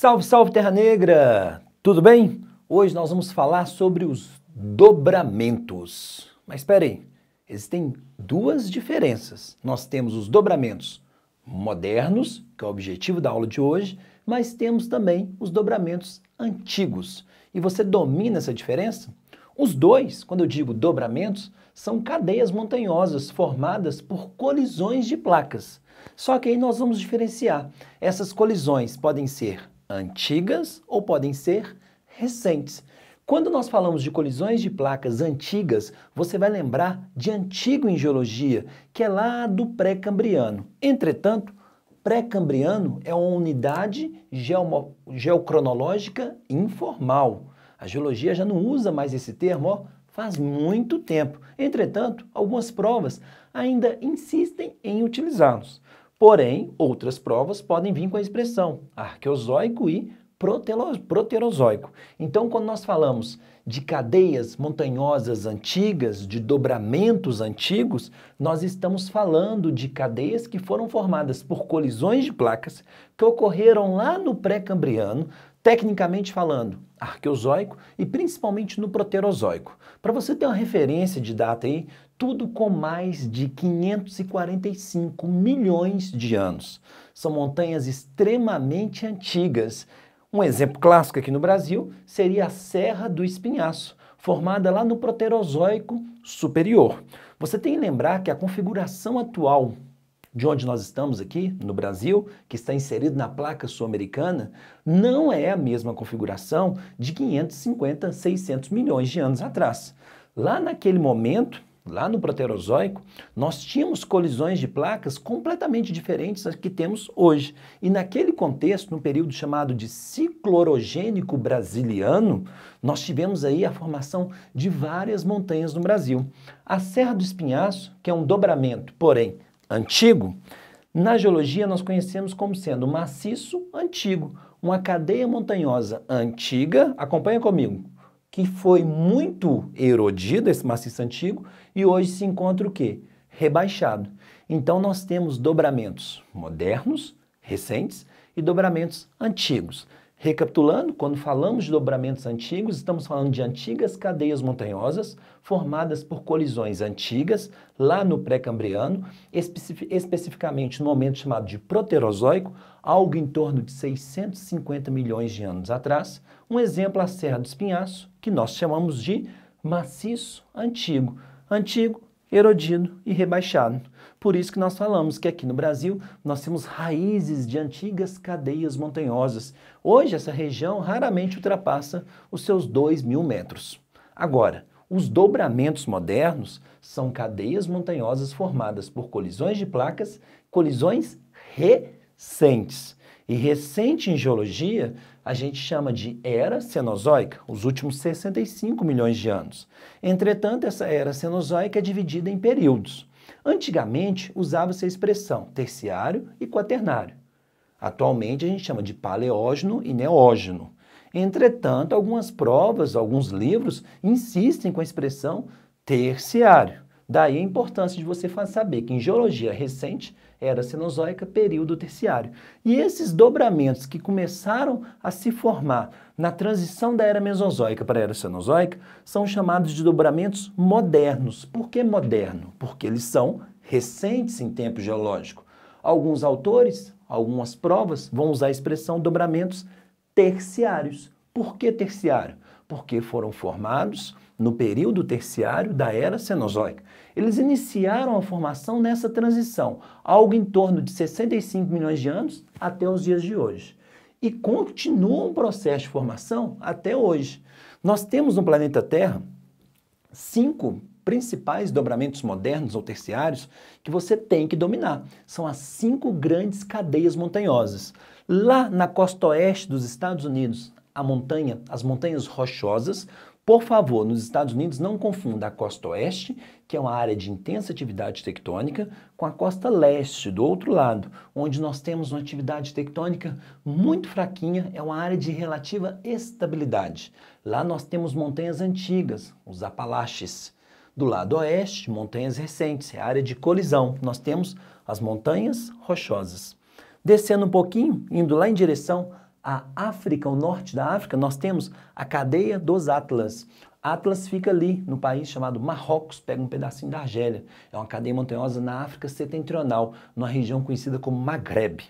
Salve, salve Terra Negra! Tudo bem? Hoje nós vamos falar sobre os dobramentos. Mas peraí, existem duas diferenças. Nós temos os dobramentos modernos, que é o objetivo da aula de hoje, mas temos também os dobramentos antigos. E você domina essa diferença? Os dois, quando eu digo dobramentos, são cadeias montanhosas formadas por colisões de placas. Só que aí nós vamos diferenciar. Essas colisões podem ser antigas ou podem ser recentes. Quando nós falamos de colisões de placas antigas, você vai lembrar de antigo em geologia, que é lá do pré-cambriano. Entretanto, pré-cambriano é uma unidade geocronológica informal. A geologia já não usa mais esse termo ó, faz muito tempo. Entretanto, algumas provas ainda insistem em utilizá-los. Porém, outras provas podem vir com a expressão arqueozoico e proterozoico. Então, quando nós falamos de cadeias montanhosas antigas, de dobramentos antigos, nós estamos falando de cadeias que foram formadas por colisões de placas que ocorreram lá no pré-cambriano, Tecnicamente falando, arqueozoico e principalmente no proterozoico. Para você ter uma referência de data aí, tudo com mais de 545 milhões de anos. São montanhas extremamente antigas. Um exemplo clássico aqui no Brasil seria a Serra do Espinhaço, formada lá no Proterozoico Superior. Você tem que lembrar que a configuração atual de onde nós estamos aqui, no Brasil, que está inserido na placa sul-americana, não é a mesma configuração de 550, 600 milhões de anos atrás. Lá naquele momento, lá no Proterozoico, nós tínhamos colisões de placas completamente diferentes das que temos hoje. E naquele contexto, no período chamado de ciclorogênico brasiliano, nós tivemos aí a formação de várias montanhas no Brasil. A Serra do Espinhaço, que é um dobramento, porém, antigo, na geologia nós conhecemos como sendo maciço antigo, uma cadeia montanhosa antiga, acompanha comigo, que foi muito erodida esse maciço antigo e hoje se encontra o quê? Rebaixado. Então nós temos dobramentos modernos, recentes, e dobramentos antigos. Recapitulando, quando falamos de dobramentos antigos, estamos falando de antigas cadeias montanhosas formadas por colisões antigas lá no pré-cambriano, especificamente no momento chamado de Proterozoico, algo em torno de 650 milhões de anos atrás. Um exemplo, a Serra do Espinhaço, que nós chamamos de maciço antigo, antigo, erodido e rebaixado. Por isso que nós falamos que aqui no Brasil nós temos raízes de antigas cadeias montanhosas. Hoje essa região raramente ultrapassa os seus 2 mil metros. Agora, os dobramentos modernos são cadeias montanhosas formadas por colisões de placas, colisões recentes. E recente em geologia, a gente chama de era cenozoica, os últimos 65 milhões de anos. Entretanto, essa era cenozoica é dividida em períodos. Antigamente usava-se a expressão terciário e quaternário. Atualmente a gente chama de paleógeno e neógeno. Entretanto, algumas provas, alguns livros insistem com a expressão terciário. Daí a importância de você saber que em geologia recente era Cenozoica, período terciário. E esses dobramentos que começaram a se formar na transição da era Mesozoica para a era Cenozoica são chamados de dobramentos modernos. Por que moderno? Porque eles são recentes em tempo geológico. Alguns autores, algumas provas, vão usar a expressão dobramentos terciários. Por que terciário? Porque foram formados no período terciário da era Cenozoica. Eles iniciaram a formação nessa transição, algo em torno de 65 milhões de anos até os dias de hoje. E continua um processo de formação até hoje. Nós temos no planeta Terra cinco principais dobramentos modernos ou terciários que você tem que dominar. São as cinco grandes cadeias montanhosas. Lá na costa oeste dos Estados Unidos, a montanha, as montanhas rochosas, por favor, nos Estados Unidos não confunda a costa oeste, que é uma área de intensa atividade tectônica, com a costa leste, do outro lado, onde nós temos uma atividade tectônica muito fraquinha, é uma área de relativa estabilidade. Lá nós temos montanhas antigas, os Apalaches. Do lado oeste, montanhas recentes, é área de colisão. Nós temos as montanhas rochosas. Descendo um pouquinho, indo lá em direção a África, o norte da África, nós temos a cadeia dos Atlas. Atlas fica ali, no país chamado Marrocos, pega um pedacinho da Argélia. É uma cadeia montanhosa na África setentrional, numa região conhecida como Maghreb.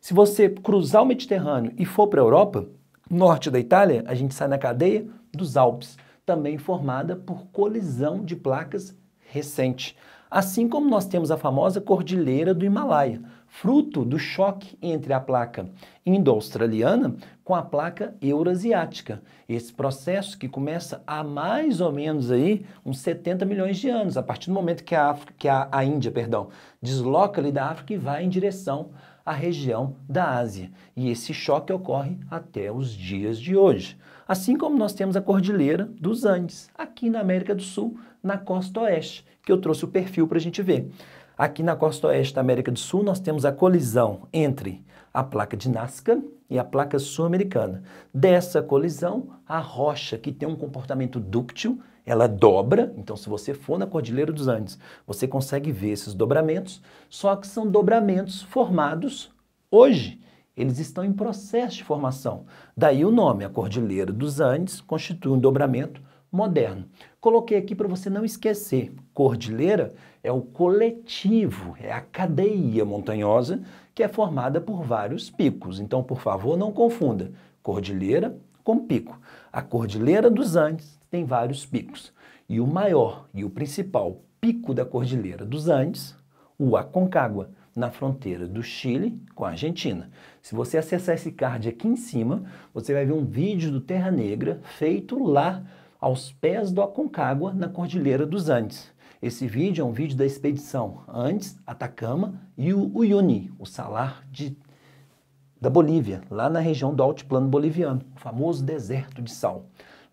Se você cruzar o Mediterrâneo e for para a Europa, norte da Itália, a gente sai na cadeia dos Alpes, também formada por colisão de placas recente. Assim como nós temos a famosa Cordilheira do Himalaia fruto do choque entre a placa indo-australiana com a placa eurasiática. Esse processo que começa há mais ou menos aí uns 70 milhões de anos, a partir do momento que a, África, que a, a Índia perdão, desloca ali da África e vai em direção à região da Ásia. E esse choque ocorre até os dias de hoje. Assim como nós temos a Cordilheira dos Andes, aqui na América do Sul, na costa oeste, que eu trouxe o perfil para a gente ver. Aqui na costa oeste da América do Sul, nós temos a colisão entre a placa de Nazca e a placa sul-americana. Dessa colisão, a rocha, que tem um comportamento dúctil, ela dobra. Então, se você for na Cordilheira dos Andes, você consegue ver esses dobramentos, só que são dobramentos formados hoje. Eles estão em processo de formação. Daí o nome, a Cordilheira dos Andes, constitui um dobramento moderno. Coloquei aqui para você não esquecer: cordilheira é o coletivo, é a cadeia montanhosa que é formada por vários picos. Então, por favor, não confunda cordilheira com pico. A cordilheira dos Andes tem vários picos. E o maior e o principal pico da cordilheira dos Andes, o Aconcagua, na fronteira do Chile com a Argentina. Se você acessar esse card aqui em cima, você vai ver um vídeo do Terra Negra feito lá aos pés do Aconcagua, na Cordilheira dos Andes. Esse vídeo é um vídeo da expedição Andes, Atacama e o Uyuni, o salar de, da Bolívia, lá na região do altiplano boliviano, o famoso deserto de sal.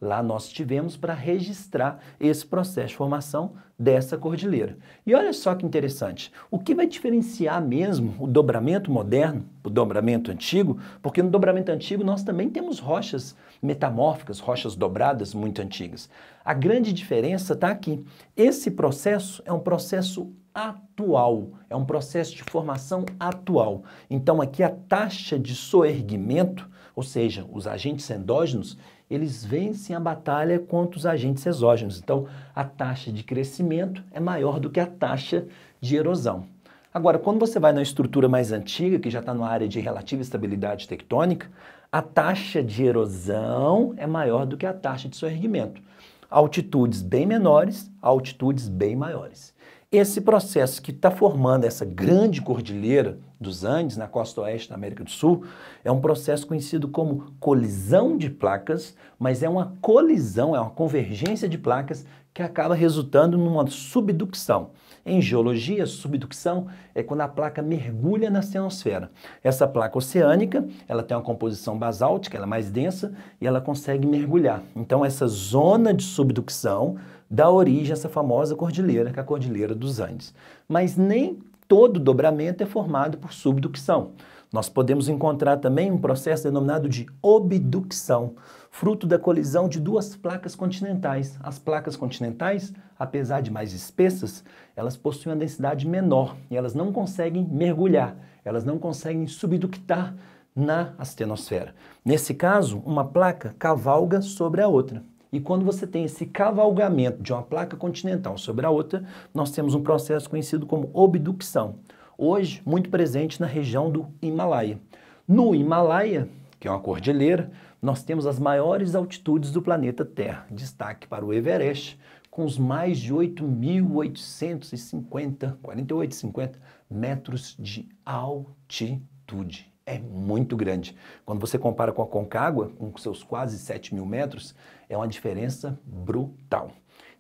Lá nós tivemos para registrar esse processo de formação dessa cordilheira. E olha só que interessante, o que vai diferenciar mesmo o dobramento moderno o dobramento antigo? Porque no dobramento antigo nós também temos rochas metamórficas, rochas dobradas muito antigas. A grande diferença está aqui. Esse processo é um processo atual, é um processo de formação atual. Então aqui a taxa de soerguimento, ou seja, os agentes endógenos, eles vencem a batalha contra os agentes exógenos. Então, a taxa de crescimento é maior do que a taxa de erosão. Agora, quando você vai na estrutura mais antiga, que já está na área de relativa estabilidade tectônica, a taxa de erosão é maior do que a taxa de seu erguimento. Altitudes bem menores, altitudes bem maiores. Esse processo que está formando essa grande cordilheira dos Andes, na costa oeste da América do Sul, é um processo conhecido como colisão de placas, mas é uma colisão, é uma convergência de placas que acaba resultando numa subducção. Em geologia, subducção é quando a placa mergulha na oceanosfera. Essa placa oceânica, ela tem uma composição basáltica, ela é mais densa e ela consegue mergulhar. Então essa zona de subducção dá origem a essa famosa cordilheira, que é a Cordilheira dos Andes. Mas nem todo dobramento é formado por subducção. Nós podemos encontrar também um processo denominado de obducção, fruto da colisão de duas placas continentais. As placas continentais, apesar de mais espessas, elas possuem uma densidade menor e elas não conseguem mergulhar, elas não conseguem subductar na astenosfera. Nesse caso, uma placa cavalga sobre a outra. E quando você tem esse cavalgamento de uma placa continental sobre a outra, nós temos um processo conhecido como obdução. Hoje, muito presente na região do Himalaia. No Himalaia, que é uma cordilheira, nós temos as maiores altitudes do planeta Terra. Destaque para o Everest, com os mais de 8.850, 48, 50 metros de altitude é muito grande. Quando você compara com a Concagua, com seus quase 7 mil metros, é uma diferença brutal.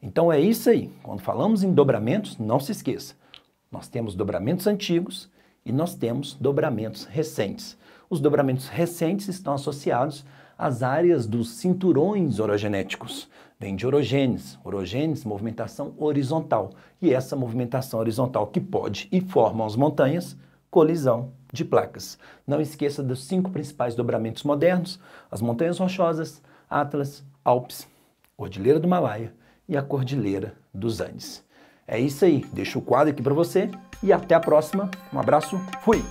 Então é isso aí. Quando falamos em dobramentos, não se esqueça. Nós temos dobramentos antigos e nós temos dobramentos recentes. Os dobramentos recentes estão associados às áreas dos cinturões orogenéticos. Vem de orogênese. Orogênese, movimentação horizontal. E essa movimentação horizontal que pode e forma as montanhas, colisão de placas. Não esqueça dos cinco principais dobramentos modernos: as Montanhas Rochosas, Atlas, Alpes, Cordilheira do Himalaia e a Cordilheira dos Andes. É isso aí, deixo o quadro aqui para você e até a próxima. Um abraço, fui!